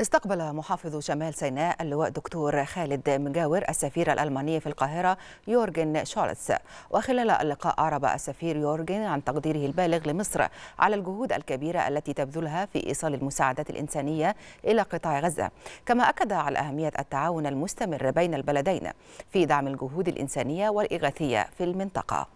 استقبل محافظ شمال سيناء اللواء دكتور خالد مجاور السفير الألماني في القاهرة يورجن شولتس وخلال اللقاء أعرب السفير يورجن عن تقديره البالغ لمصر على الجهود الكبيرة التي تبذلها في إيصال المساعدات الإنسانية إلى قطاع غزة كما أكد على أهمية التعاون المستمر بين البلدين في دعم الجهود الإنسانية والإغاثية في المنطقة